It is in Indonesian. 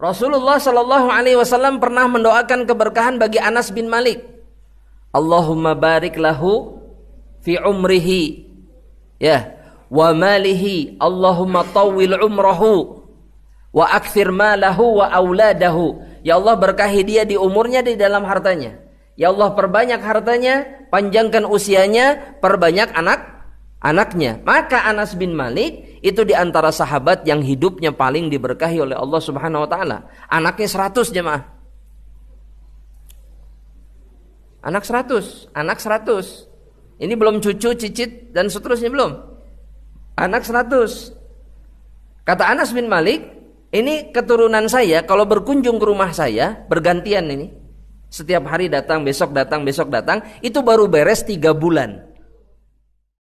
Rasulullah Shallallahu Alaihi Wasallam pernah mendoakan keberkahan bagi Anas bin Malik. Allahumma barik lahu fi umrihi ya wa malihi Allahumma tawil umrahu wa akthir malahu wa auladahu ya Allah berkahi dia di umurnya di dalam hartanya ya Allah perbanyak hartanya panjangkan usianya perbanyak anak anaknya maka Anas bin Malik itu di antara sahabat yang hidupnya paling diberkahi oleh Allah Subhanahu wa taala. Anaknya 100 jemaah. Anak 100, anak 100. Ini belum cucu, cicit dan seterusnya belum. Anak 100. Kata Anas bin Malik, ini keturunan saya kalau berkunjung ke rumah saya bergantian ini. Setiap hari datang, besok datang, besok datang, itu baru beres tiga bulan.